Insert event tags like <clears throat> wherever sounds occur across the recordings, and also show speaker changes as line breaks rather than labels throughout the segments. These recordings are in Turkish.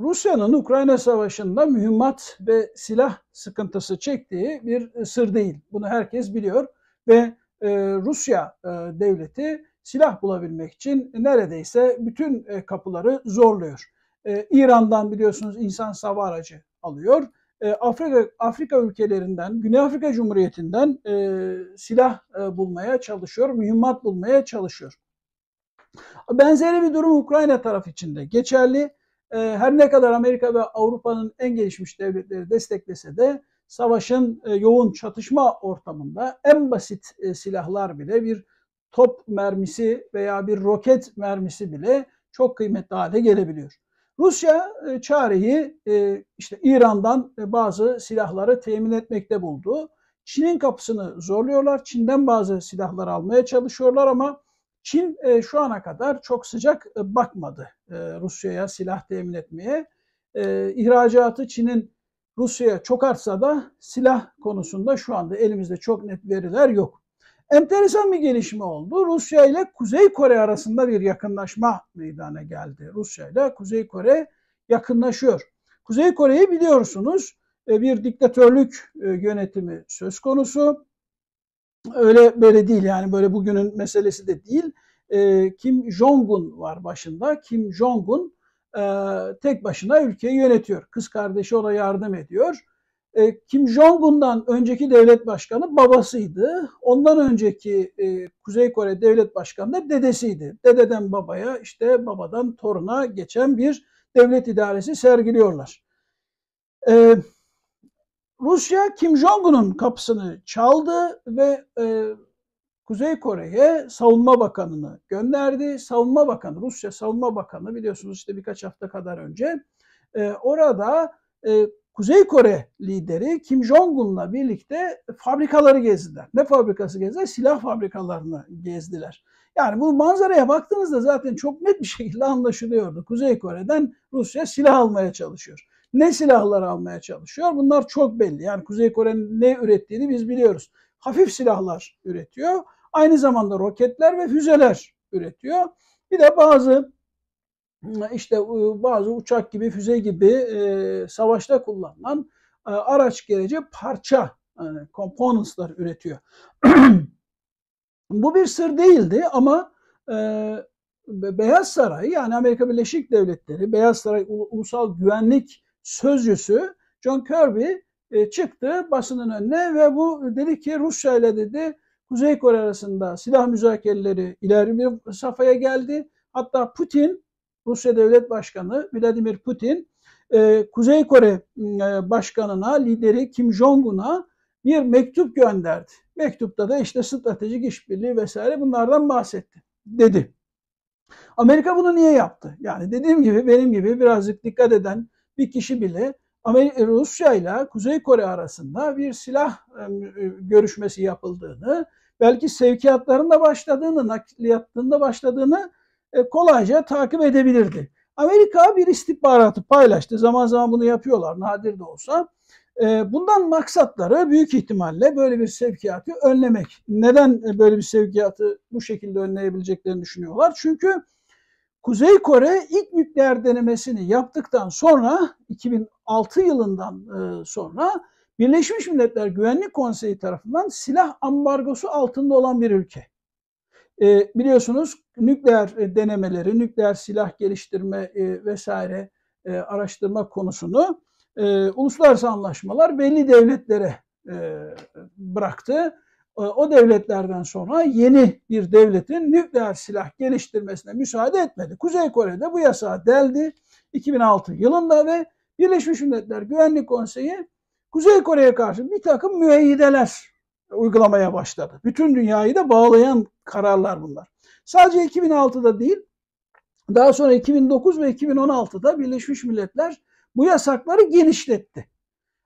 Rusya'nın Ukrayna Savaşı'nda mühimmat ve silah sıkıntısı çektiği bir sır değil. Bunu herkes biliyor ve e, Rusya e, devleti silah bulabilmek için neredeyse bütün e, kapıları zorluyor. İran'dan biliyorsunuz insan sava aracı alıyor. Afrika Afrika ülkelerinden, Güney Afrika Cumhuriyeti'nden e, silah e, bulmaya çalışıyor, mühimmat bulmaya çalışıyor. Benzeri bir durum Ukrayna taraf içinde geçerli. Ee, her ne kadar Amerika ve Avrupa'nın en gelişmiş devletleri desteklese de savaşın e, yoğun çatışma ortamında en basit e, silahlar bile bir top mermisi veya bir roket mermisi bile çok kıymetli hale gelebiliyor. Rusya e, çareyi işte İran'dan bazı silahları temin etmekte buldu. Çin'in kapısını zorluyorlar. Çin'den bazı silahlar almaya çalışıyorlar ama Çin e, şu ana kadar çok sıcak e, bakmadı e, Rusya'ya silah temin etmeye. E, ihracatı Çin'in Rusya'ya çok artsa da silah konusunda şu anda elimizde çok net veriler yok. Enteresan bir gelişme oldu. Rusya ile Kuzey Kore arasında bir yakınlaşma meydana geldi. Rusya ile Kuzey Kore yakınlaşıyor. Kuzey Kore'yi biliyorsunuz e, bir diktatörlük e, yönetimi söz konusu öyle böyle değil yani böyle bugünün meselesi de değil. E, Kim Jong-un var başında. Kim Jong-un e, tek başına ülkeyi yönetiyor. Kız kardeşi ona yardım ediyor. E, Kim Jong-un'dan önceki devlet başkanı babasıydı. Ondan önceki e, Kuzey Kore devlet başkanı da dedesiydi. Dededen babaya işte babadan toruna geçen bir devlet idaresi sergiliyorlar. Evet Rusya Kim Jong-un'un kapısını çaldı ve e, Kuzey Kore'ye savunma bakanını gönderdi. Savunma bakanı, Rusya savunma bakanı biliyorsunuz işte birkaç hafta kadar önce e, orada e, Kuzey Kore lideri Kim Jong-un'la birlikte fabrikaları gezdiler. Ne fabrikası gezdiler? Silah fabrikalarını gezdiler. Yani bu manzaraya baktığınızda zaten çok net bir şekilde anlaşılıyordu. Kuzey Kore'den Rusya silah almaya çalışıyor. Ne silahlar almaya çalışıyor? Bunlar çok belli. Yani Kuzey Kore'nin ne ürettiğini biz biliyoruz. Hafif silahlar üretiyor. Aynı zamanda roketler ve füzeler üretiyor. Bir de bazı işte e, bazı uçak gibi, füze gibi e, savaşta kullanılan e, araç gereci parça, e, components'lar üretiyor. <clears throat> Bu bir sır değildi ama e, Beyaz Saray yani Amerika Birleşik Devletleri Beyaz Saray Ulusal Güvenlik sözcüsü John Kirby e, çıktı basının önüne ve bu dedi ki Rusya ile dedi Kuzey Kore arasında silah müzakereleri ileri bir safhaya geldi. Hatta Putin, Rusya Devlet Başkanı Vladimir Putin, e, Kuzey Kore e, Başkanı'na, lideri Kim Jong-un'a bir mektup gönderdi. Mektupta da işte stratejik işbirliği vesaire bunlardan bahsetti dedi. Amerika bunu niye yaptı? Yani dediğim gibi benim gibi birazcık dikkat eden bir kişi bile Rusya ile Kuzey Kore arasında bir silah e, e, görüşmesi yapıldığını, belki sevkiyatlarında başladığını, nakliyatlarında başladığını e, kolayca takip edebilirdi. Amerika bir istihbaratı paylaştı. Zaman zaman bunu yapıyorlar, nadir de olsa. Bundan maksatları büyük ihtimalle böyle bir sevkiyatı önlemek. Neden böyle bir sevkiyatı bu şekilde önleyebileceklerini düşünüyorlar? Çünkü Kuzey Kore ilk nükleer denemesini yaptıktan sonra 2006 yılından e, sonra Birleşmiş Milletler Güvenlik Konseyi tarafından silah ambargosu altında olan bir ülke. E, biliyorsunuz nükleer e, denemeleri, nükleer silah geliştirme e, vesaire e, araştırma konusunu e, uluslararası anlaşmalar belli devletlere e, bıraktı. Ee, o devletlerden sonra yeni bir devletin nükleer silah geliştirmesine müsaade etmedi. Kuzey Kore'de bu yasağa deldi 2006 yılında ve Birleşmiş Milletler Güvenlik Konseyi Kuzey Kore'ye karşı bir takım müeyyideler uygulamaya başladı. Bütün dünyayı da bağlayan kararlar bunlar. Sadece 2006'da değil, daha sonra 2009 ve 2016'da Birleşmiş Milletler bu yasakları genişletti.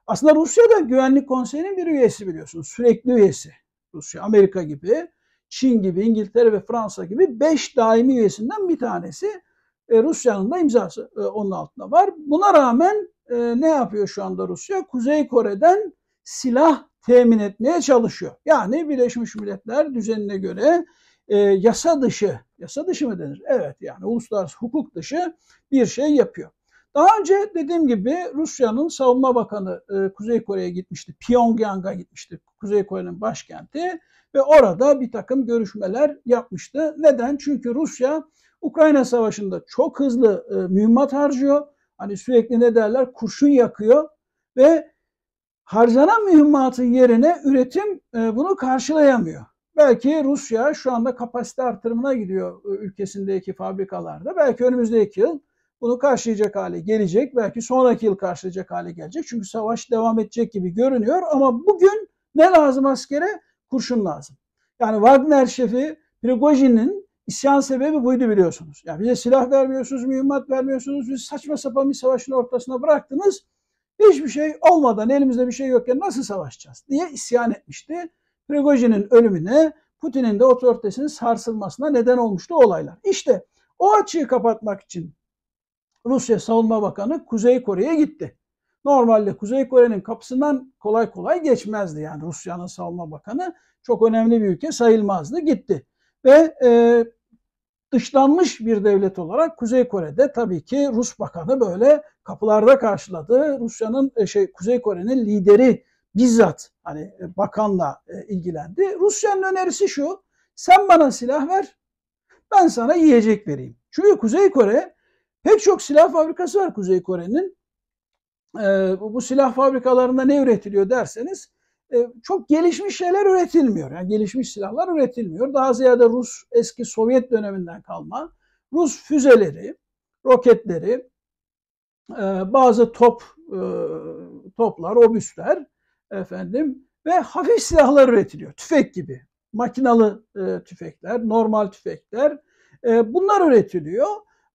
Aslında Rusya da Güvenlik Konseyi'nin bir üyesi biliyorsunuz, sürekli üyesi. Rusya, Amerika gibi, Çin gibi, İngiltere ve Fransa gibi 5 daimi üyesinden bir tanesi e, Rusya'nın da imzası e, onun altında var. Buna rağmen e, ne yapıyor şu anda Rusya? Kuzey Kore'den silah temin etmeye çalışıyor. Yani Birleşmiş Milletler düzenine göre e, yasa dışı, yasa dışı mı denir? Evet yani uluslararası hukuk dışı bir şey yapıyor. Daha önce dediğim gibi Rusya'nın savunma bakanı e, Kuzey Kore'ye gitmişti. Pyongyang'a gitmişti. Kuzey Kore'nin başkenti ve orada bir takım görüşmeler yapmıştı. Neden? Çünkü Rusya Ukrayna Savaşı'nda çok hızlı e, mühimmat harcıyor. Hani sürekli ne derler? Kurşun yakıyor ve harcanan mühimmatın yerine üretim e, bunu karşılayamıyor. Belki Rusya şu anda kapasite artırımına gidiyor e, ülkesindeki fabrikalarda. Belki önümüzdeki yıl bunu karşılayacak hale gelecek. Belki sonraki yıl karşılayacak hale gelecek. Çünkü savaş devam edecek gibi görünüyor ama bugün ne lazım askere? Kurşun lazım. Yani Wagner şefi Prigojin'in isyan sebebi buydu biliyorsunuz. Yani bize silah vermiyorsunuz, mühimmat vermiyorsunuz, bizi saçma sapan bir savaşın ortasına bıraktınız. Hiçbir şey olmadan, elimizde bir şey yokken nasıl savaşacağız diye isyan etmişti. Prigojin'in ölümüne, Putin'in de otoritesinin sarsılmasına neden olmuştu olaylar. İşte o açığı kapatmak için Rusya Savunma Bakanı Kuzey Kore'ye gitti. Normalde Kuzey Kore'nin kapısından kolay kolay geçmezdi yani Rusya'nın savunma bakanı çok önemli bir ülke sayılmazdı gitti. Ve e, dışlanmış bir devlet olarak Kuzey Kore'de tabii ki Rus bakanı böyle kapılarda karşıladı. Rusya'nın e, şey Kuzey Kore'nin lideri bizzat hani e, bakanla e, ilgilendi. Rusya'nın önerisi şu. Sen bana silah ver. Ben sana yiyecek vereyim. Çünkü Kuzey Kore Pek çok silah fabrikası var Kuzey Kore'nin. Ee, bu, silah fabrikalarında ne üretiliyor derseniz e, çok gelişmiş şeyler üretilmiyor. Yani gelişmiş silahlar üretilmiyor. Daha ziyade Rus eski Sovyet döneminden kalma Rus füzeleri, roketleri, e, bazı top e, toplar, obüsler efendim ve hafif silahlar üretiliyor. Tüfek gibi, makinalı tüfekler, normal tüfekler bunlar üretiliyor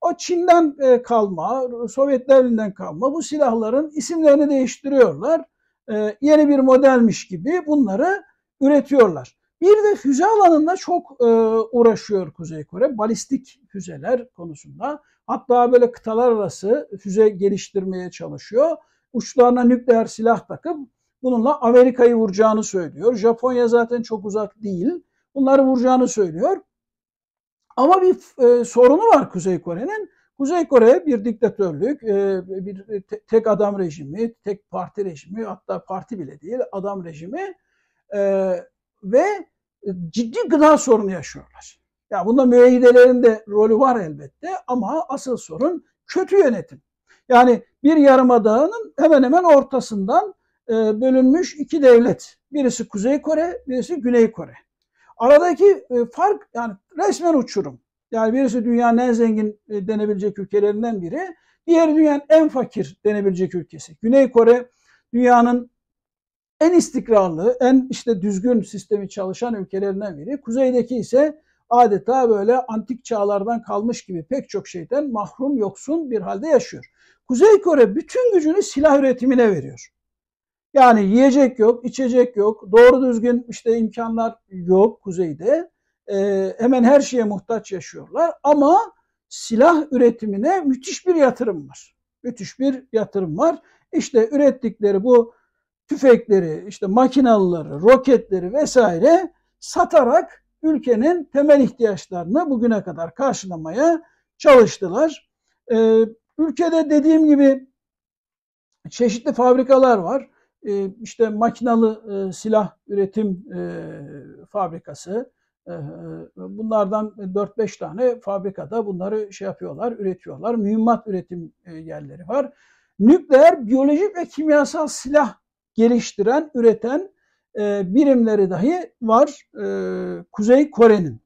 o Çin'den e, kalma, Sovyetlerinden kalma bu silahların isimlerini değiştiriyorlar. E, yeni bir modelmiş gibi bunları üretiyorlar. Bir de füze alanında çok e, uğraşıyor Kuzey Kore. Balistik füzeler konusunda. Hatta böyle kıtalar arası füze geliştirmeye çalışıyor. Uçlarına nükleer silah takıp bununla Amerika'yı vuracağını söylüyor. Japonya zaten çok uzak değil. Bunları vuracağını söylüyor. Ama bir e, sorunu var Kuzey Kore'nin. Kuzey Kore bir diktatörlük, e, bir e, te, tek adam rejimi, tek parti rejimi, hatta parti bile değil adam rejimi e, ve ciddi gıda sorunu yaşıyorlar. Ya bunda müeyyidelerin de rolü var elbette ama asıl sorun kötü yönetim. Yani bir yarımadanın hemen hemen ortasından e, bölünmüş iki devlet. Birisi Kuzey Kore, birisi Güney Kore. Aradaki e, fark yani resmen uçurum. Yani birisi dünyanın en zengin e, denebilecek ülkelerinden biri. Diğeri dünyanın en fakir denebilecek ülkesi. Güney Kore dünyanın en istikrarlı, en işte düzgün sistemi çalışan ülkelerinden biri. Kuzeydeki ise adeta böyle antik çağlardan kalmış gibi pek çok şeyden mahrum yoksun bir halde yaşıyor. Kuzey Kore bütün gücünü silah üretimine veriyor. Yani yiyecek yok, içecek yok, doğru düzgün işte imkanlar yok kuzeyde. Ee, hemen her şeye muhtaç yaşıyorlar ama silah üretimine müthiş bir yatırım var. Müthiş bir yatırım var. İşte ürettikleri bu tüfekleri, işte makinalıları, roketleri vesaire satarak ülkenin temel ihtiyaçlarını bugüne kadar karşılamaya çalıştılar. Ee, ülkede dediğim gibi çeşitli fabrikalar var. Ee, işte makinalı e, silah üretim e, fabrikası ee, e, bunlardan 4-5 tane fabrikada bunları şey yapıyorlar, üretiyorlar. Mühimmat üretim yerleri var. Nükleer, biyolojik ve kimyasal silah geliştiren, üreten birimleri dahi var Kuzey Kore'nin.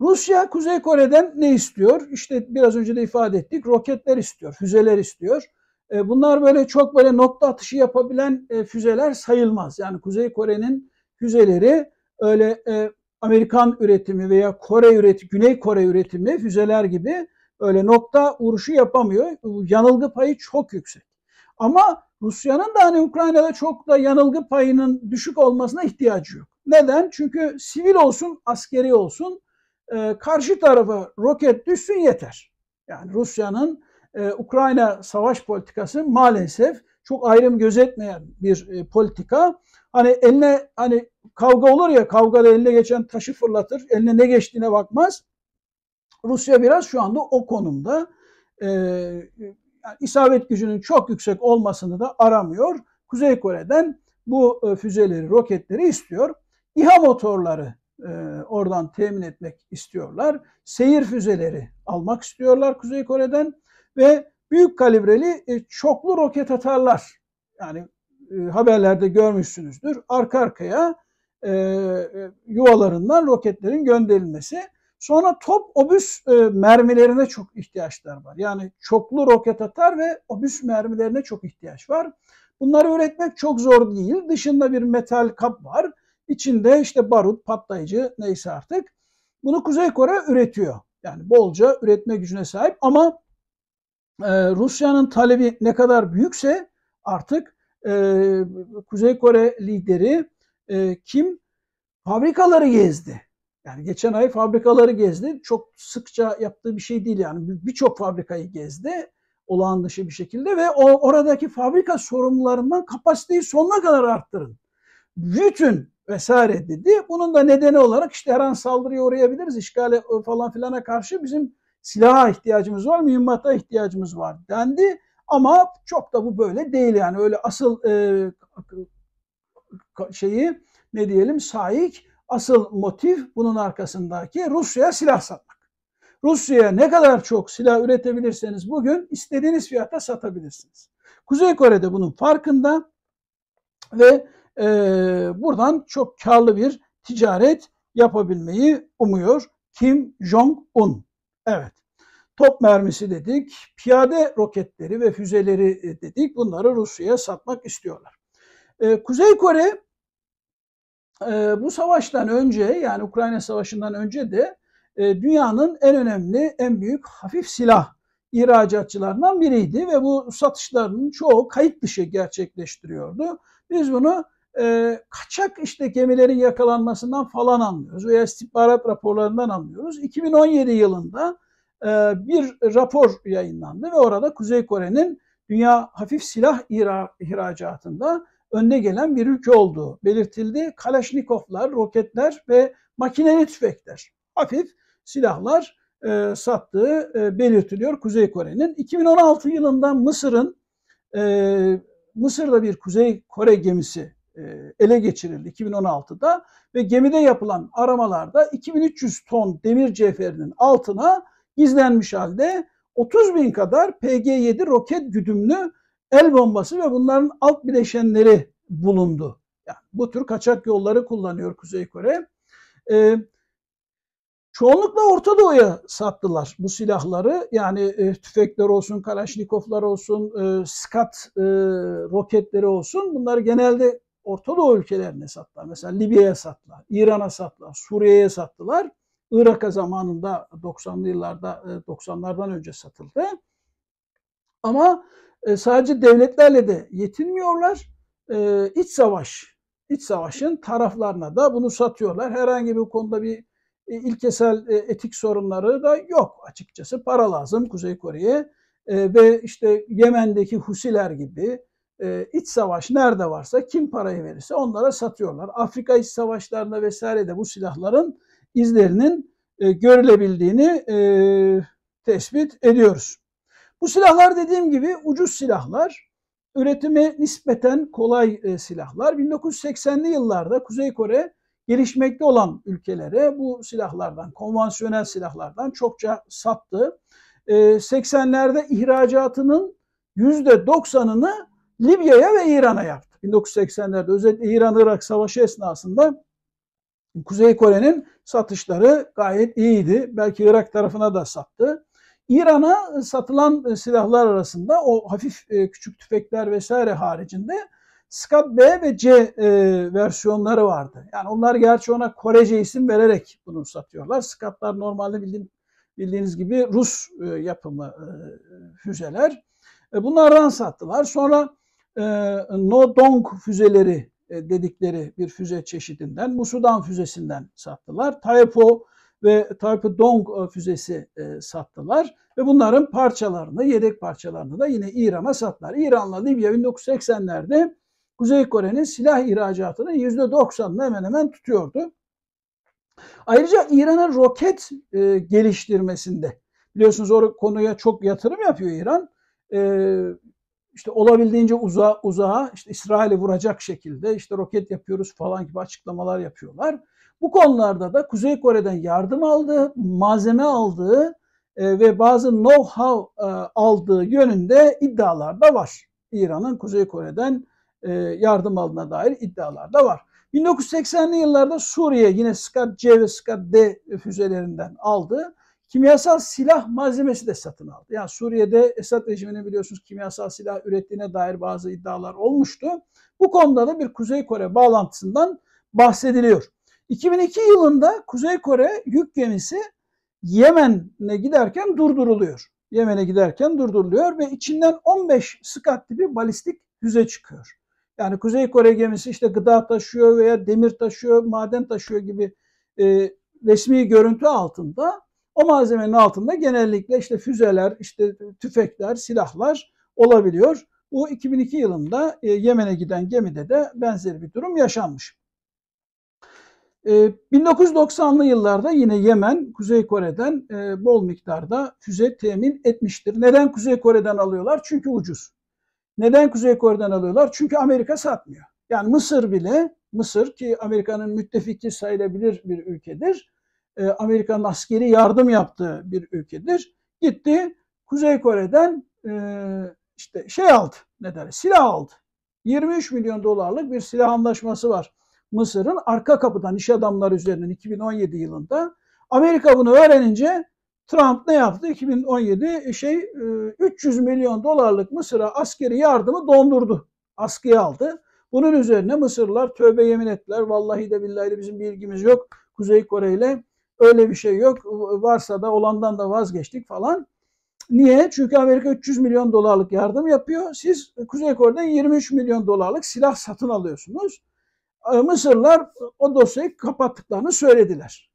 Rusya Kuzey Kore'den ne istiyor? İşte biraz önce de ifade ettik. Roketler istiyor, füzeler istiyor. E, bunlar böyle çok böyle nokta atışı yapabilen e, füzeler sayılmaz. Yani Kuzey Kore'nin füzeleri öyle e, Amerikan üretimi veya Kore üretimi, Güney Kore üretimi füzeler gibi öyle nokta vuruşu yapamıyor. Yanılgı payı çok yüksek. Ama Rusya'nın da hani Ukrayna'da çok da yanılgı payının düşük olmasına ihtiyacı yok. Neden? Çünkü sivil olsun, askeri olsun karşı tarafa roket düşsün yeter. Yani Rusya'nın e, Ukrayna savaş politikası maalesef çok ayrım gözetmeyen bir e, politika. Hani eline hani kavga olur ya kavgada eline geçen taşı fırlatır. Eline ne geçtiğine bakmaz. Rusya biraz şu anda o konumda. E, yani isabet gücünün çok yüksek olmasını da aramıyor. Kuzey Kore'den bu e, füzeleri, roketleri istiyor. İHA motorları e, oradan temin etmek istiyorlar. Seyir füzeleri almak istiyorlar Kuzey Kore'den ve büyük kalibreli e, çoklu roket atarlar. Yani e, haberlerde görmüşsünüzdür. Arka arkaya e, e, yuvalarından roketlerin gönderilmesi. Sonra top obüs e, mermilerine çok ihtiyaçlar var. Yani çoklu roket atar ve obüs mermilerine çok ihtiyaç var. Bunları üretmek çok zor değil. Dışında bir metal kap var. İçinde işte barut, patlayıcı neyse artık. Bunu Kuzey Kore üretiyor. Yani bolca üretme gücüne sahip ama ee, Rusya'nın talebi ne kadar büyükse artık e, Kuzey Kore lideri e, Kim fabrikaları gezdi. Yani geçen ay fabrikaları gezdi. Çok sıkça yaptığı bir şey değil yani birçok fabrikayı gezdi olağan dışı bir şekilde ve o oradaki fabrika sorumlularından kapasiteyi sonuna kadar arttırın. Bütün vesaire dedi. Bunun da nedeni olarak işte her an saldırıya uğrayabiliriz, işgale e, falan filana karşı bizim silaha ihtiyacımız var, mühimmata ihtiyacımız var dendi. Ama çok da bu böyle değil yani öyle asıl e, şeyi ne diyelim sahik asıl motif bunun arkasındaki Rusya'ya silah satmak. Rusya'ya ne kadar çok silah üretebilirseniz bugün istediğiniz fiyata satabilirsiniz. Kuzey Kore de bunun farkında ve e, buradan çok karlı bir ticaret yapabilmeyi umuyor Kim Jong-un. Evet. Top mermisi dedik, piyade roketleri ve füzeleri e, dedik. Bunları Rusya'ya satmak istiyorlar. Ee, Kuzey Kore e, bu savaştan önce yani Ukrayna Savaşı'ndan önce de e, dünyanın en önemli, en büyük hafif silah ihracatçılarından biriydi ve bu satışlarının çoğu kayıt dışı gerçekleştiriyordu. Biz bunu e, kaçak işte gemilerin yakalanmasından falan anlıyoruz veya istihbarat raporlarından anlıyoruz. 2017 yılında e, bir rapor yayınlandı ve orada Kuzey Kore'nin dünya hafif silah ihracatında önde gelen bir ülke olduğu belirtildi. Kalaşnikovlar, roketler ve makineli tüfekler, hafif silahlar e, sattığı e, belirtiliyor Kuzey Kore'nin. 2016 yılında Mısır'ın e, Mısır'da bir Kuzey Kore gemisi e, ele geçirildi 2016'da ve gemide yapılan aramalarda 2300 ton demir cevherinin altına gizlenmiş halde 30 bin kadar PG-7 roket güdümlü el bombası ve bunların alt bileşenleri bulundu. Yani bu tür kaçak yolları kullanıyor Kuzey Kore. Ee, çoğunlukla Orta Doğu'ya sattılar bu silahları. Yani e, tüfekler olsun, kalaşnikoflar olsun, e, skat e, roketleri olsun. Bunları genelde Orta Doğu ülkelerine sattılar. Mesela Libya'ya sattılar, İran'a sattılar, Suriye'ye sattılar. Irak'a zamanında 90'lı yıllarda 90'lardan e, önce satıldı. Ama e, sadece devletlerle de yetinmiyorlar. E, iç savaş, iç savaşın taraflarına da bunu satıyorlar. Herhangi bir konuda bir ilkesel etik sorunları da yok açıkçası. Para lazım Kuzey Kore'ye ve işte Yemen'deki Husiler gibi e, iç savaş nerede varsa kim parayı verirse onlara satıyorlar. Afrika iç savaşlarında vesaire de bu silahların izlerinin e, görülebildiğini e, tespit ediyoruz. Bu silahlar dediğim gibi ucuz silahlar. Üretimi nispeten kolay e, silahlar. 1980'li yıllarda Kuzey Kore gelişmekte olan ülkelere bu silahlardan, konvansiyonel silahlardan çokça sattı. 80'lerde ihracatının %90'ını Libya'ya ve İran'a yaptı. 1980'lerde özellikle İran-Irak savaşı esnasında Kuzey Kore'nin satışları gayet iyiydi. Belki Irak tarafına da sattı. İran'a satılan silahlar arasında o hafif e, küçük tüfekler vesaire haricinde Scud B ve C e, versiyonları vardı. Yani onlar gerçi ona Korece isim vererek bunu satıyorlar. Scud'lar normalde bildiğiniz gibi Rus e, yapımı e, füzeler. E, bunlardan sattılar. Sonra e, No Dong füzeleri e, dedikleri bir füze çeşidinden, Musudan füzesinden sattılar. Taipo ve Taipo Dong e, füzesi e, sattılar ve bunların parçalarını, yedek parçalarını da yine İran'a sattılar. İran'la Libya 1980'lerde Kuzey Kore'nin silah ihracatını %90'ını hemen hemen tutuyordu. Ayrıca İran'ın roket e, geliştirmesinde biliyorsunuz o konuya çok yatırım yapıyor İran. E, işte olabildiğince uzağa, uzağa işte İsrail'i vuracak şekilde işte roket yapıyoruz falan gibi açıklamalar yapıyorlar. Bu konularda da Kuzey Kore'den yardım aldığı, malzeme aldığı e, ve bazı know-how e, aldığı yönünde iddialar da var. İran'ın Kuzey Kore'den e, yardım aldığına dair iddialar da var. 1980'li yıllarda Suriye yine Scud C ve Scud D füzelerinden aldı kimyasal silah malzemesi de satın aldı. Yani Suriye'de Esad rejiminin biliyorsunuz kimyasal silah ürettiğine dair bazı iddialar olmuştu. Bu konuda da bir Kuzey Kore bağlantısından bahsediliyor. 2002 yılında Kuzey Kore yük gemisi Yemen'e giderken durduruluyor. Yemen'e giderken durduruluyor ve içinden 15 Scud tipi balistik füze çıkıyor. Yani Kuzey Kore gemisi işte gıda taşıyor veya demir taşıyor, maden taşıyor gibi e, resmi görüntü altında o malzemenin altında genellikle işte füzeler, işte tüfekler, silahlar olabiliyor. Bu 2002 yılında e, Yemen'e giden gemide de benzer bir durum yaşanmış. 1990'lı e, yıllarda yine Yemen Kuzey Kore'den e, bol miktarda füze temin etmiştir. Neden Kuzey Kore'den alıyorlar? Çünkü ucuz. Neden Kuzey Kore'den alıyorlar? Çünkü Amerika satmıyor. Yani Mısır bile, Mısır ki Amerika'nın müttefiki sayılabilir bir ülkedir e, Amerika'nın askeri yardım yaptığı bir ülkedir. Gitti Kuzey Kore'den e, işte şey aldı ne der silah aldı. 23 milyon dolarlık bir silah anlaşması var. Mısır'ın arka kapıdan iş adamları üzerinden 2017 yılında Amerika bunu öğrenince Trump ne yaptı? 2017 şey 300 e, milyon dolarlık Mısır'a askeri yardımı dondurdu. Askıya aldı. Bunun üzerine Mısırlılar tövbe yemin ettiler. Vallahi de billahi de bizim bir ilgimiz yok. Kuzey Kore ile Öyle bir şey yok. Varsa da olandan da vazgeçtik falan. Niye? Çünkü Amerika 300 milyon dolarlık yardım yapıyor. Siz Kuzey Kore'den 23 milyon dolarlık silah satın alıyorsunuz. Ee, Mısırlar o dosyayı kapattıklarını söylediler.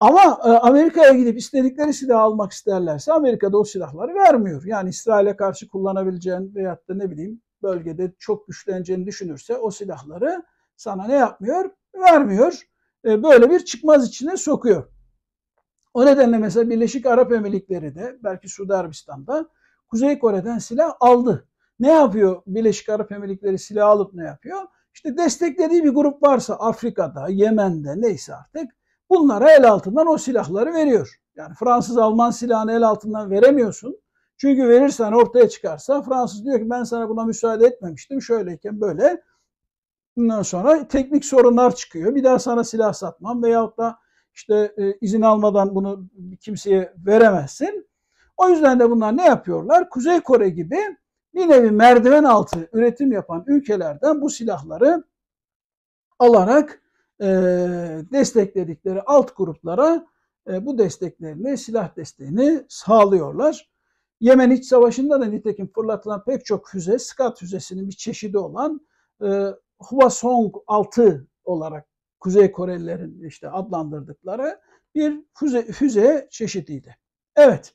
Ama e, Amerika'ya gidip istedikleri silahı almak isterlerse Amerika da o silahları vermiyor. Yani İsrail'e karşı kullanabileceğin veyahut da ne bileyim bölgede çok güçleneceğini düşünürse o silahları sana ne yapmıyor? Vermiyor. E, böyle bir çıkmaz içine sokuyor. O nedenle mesela Birleşik Arap Emirlikleri de belki Suudi Arabistan'da Kuzey Kore'den silah aldı. Ne yapıyor Birleşik Arap Emirlikleri silah alıp ne yapıyor? İşte desteklediği bir grup varsa Afrika'da, Yemen'de neyse artık bunlara el altından o silahları veriyor. Yani Fransız Alman silahını el altından veremiyorsun. Çünkü verirsen ortaya çıkarsa Fransız diyor ki ben sana buna müsaade etmemiştim şöyleyken böyle. Bundan sonra teknik sorunlar çıkıyor. Bir daha sana silah satmam veyahut da işte e, izin almadan bunu kimseye veremezsin. O yüzden de bunlar ne yapıyorlar? Kuzey Kore gibi bir nevi merdiven altı üretim yapan ülkelerden bu silahları alarak e, destekledikleri alt gruplara e, bu desteklerini, silah desteğini sağlıyorlar. Yemen iç Savaşı'nda da nitekim fırlatılan pek çok füze, Skat füzesinin bir çeşidi olan e, Hwasong 6 olarak Kuzey Korelilerin işte adlandırdıkları bir füze, füze çeşidiydi. Evet,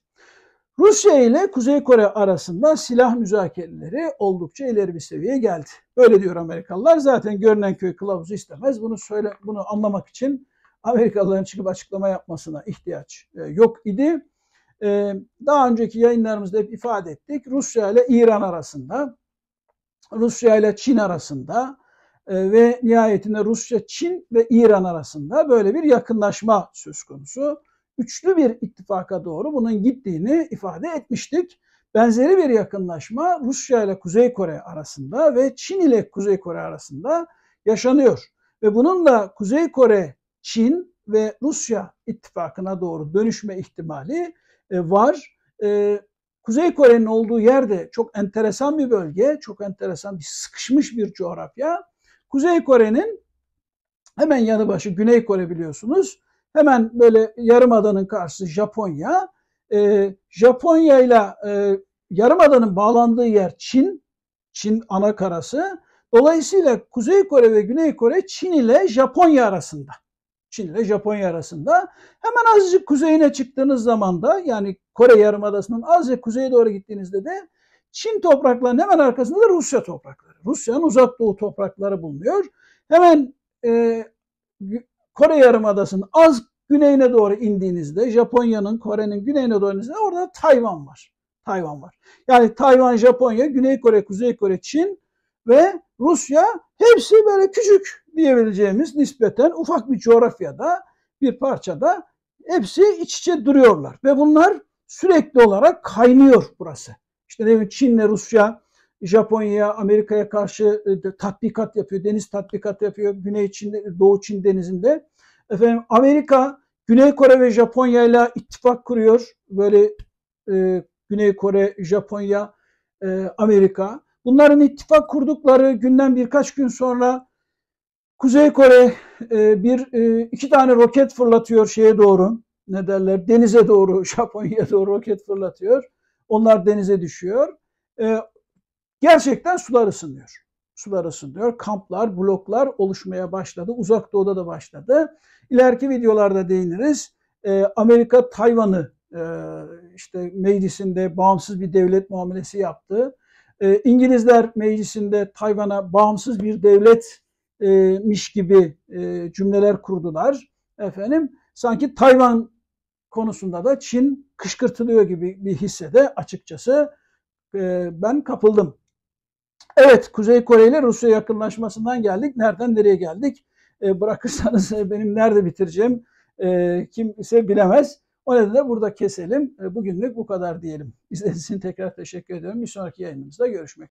Rusya ile Kuzey Kore arasında silah müzakereleri oldukça ileri bir seviyeye geldi. Böyle diyor Amerikalılar. Zaten görünen köy kılavuzu istemez. Bunu söyle, bunu anlamak için Amerikalıların çıkıp açıklama yapmasına ihtiyaç e, yok idi. E, daha önceki yayınlarımızda hep ifade ettik. Rusya ile İran arasında, Rusya ile Çin arasında, ee, ve nihayetinde Rusya, Çin ve İran arasında böyle bir yakınlaşma söz konusu. Üçlü bir ittifaka doğru bunun gittiğini ifade etmiştik. Benzeri bir yakınlaşma Rusya ile Kuzey Kore arasında ve Çin ile Kuzey Kore arasında yaşanıyor. Ve bununla Kuzey Kore, Çin ve Rusya ittifakına doğru dönüşme ihtimali e, var. E, Kuzey Kore'nin olduğu yerde çok enteresan bir bölge, çok enteresan bir sıkışmış bir coğrafya. Kuzey Kore'nin hemen yanı başı Güney Kore biliyorsunuz. Hemen böyle yarımadanın karşısı Japonya. Ee, Japonya ile e, yarımadanın bağlandığı yer Çin. Çin ana karası. Dolayısıyla Kuzey Kore ve Güney Kore Çin ile Japonya arasında. Çin ile Japonya arasında. Hemen azıcık kuzeyine çıktığınız zaman da yani Kore Yarımadası'nın azıcık kuzeye doğru gittiğinizde de Çin topraklarının hemen arkasında da Rusya toprakları. Rusya'nın uzak doğu toprakları bulunuyor. Hemen e, Kore Yarımadası'nın az güneyine doğru indiğinizde Japonya'nın, Kore'nin güneyine doğru indiğinizde orada Tayvan var. Tayvan var. Yani Tayvan, Japonya, Güney Kore, Kuzey Kore, Çin ve Rusya hepsi böyle küçük diyebileceğimiz nispeten ufak bir coğrafyada bir parçada hepsi iç içe duruyorlar. Ve bunlar sürekli olarak kaynıyor burası. İşte ne Çin'le Rusya Japonya'ya, Amerika'ya karşı e, tatbikat yapıyor. Deniz tatbikat yapıyor. Güney Çin, Doğu Çin denizinde. Efendim Amerika Güney Kore ve Japonya ile ittifak kuruyor. Böyle e, Güney Kore, Japonya, e, Amerika. Bunların ittifak kurdukları günden birkaç gün sonra Kuzey Kore e, bir e, iki tane roket fırlatıyor şeye doğru. Ne derler? Denize doğru, <laughs> Japonya'ya doğru roket fırlatıyor. Onlar denize düşüyor. E, Gerçekten sular ısınıyor. Sular ısınıyor. Kamplar, bloklar oluşmaya başladı. Uzak Doğu'da da başladı. İleriki videolarda değiniriz. E, Amerika Tayvan'ı e, işte meclisinde bağımsız bir devlet muamelesi yaptı. E, İngilizler meclisinde Tayvan'a bağımsız bir devletmiş e, gibi e, cümleler kurdular. Efendim sanki Tayvan konusunda da Çin kışkırtılıyor gibi bir hissede açıkçası e, ben kapıldım. Evet, Kuzey Kore ile Rusya yakınlaşmasından geldik. Nereden nereye geldik? E, bırakırsanız e, benim nerede bitireceğim e, kimse bilemez. O nedenle burada keselim. E, bugünlük bu kadar diyelim. İzlediğiniz için tekrar teşekkür ediyorum. Bir sonraki yayınımızda görüşmek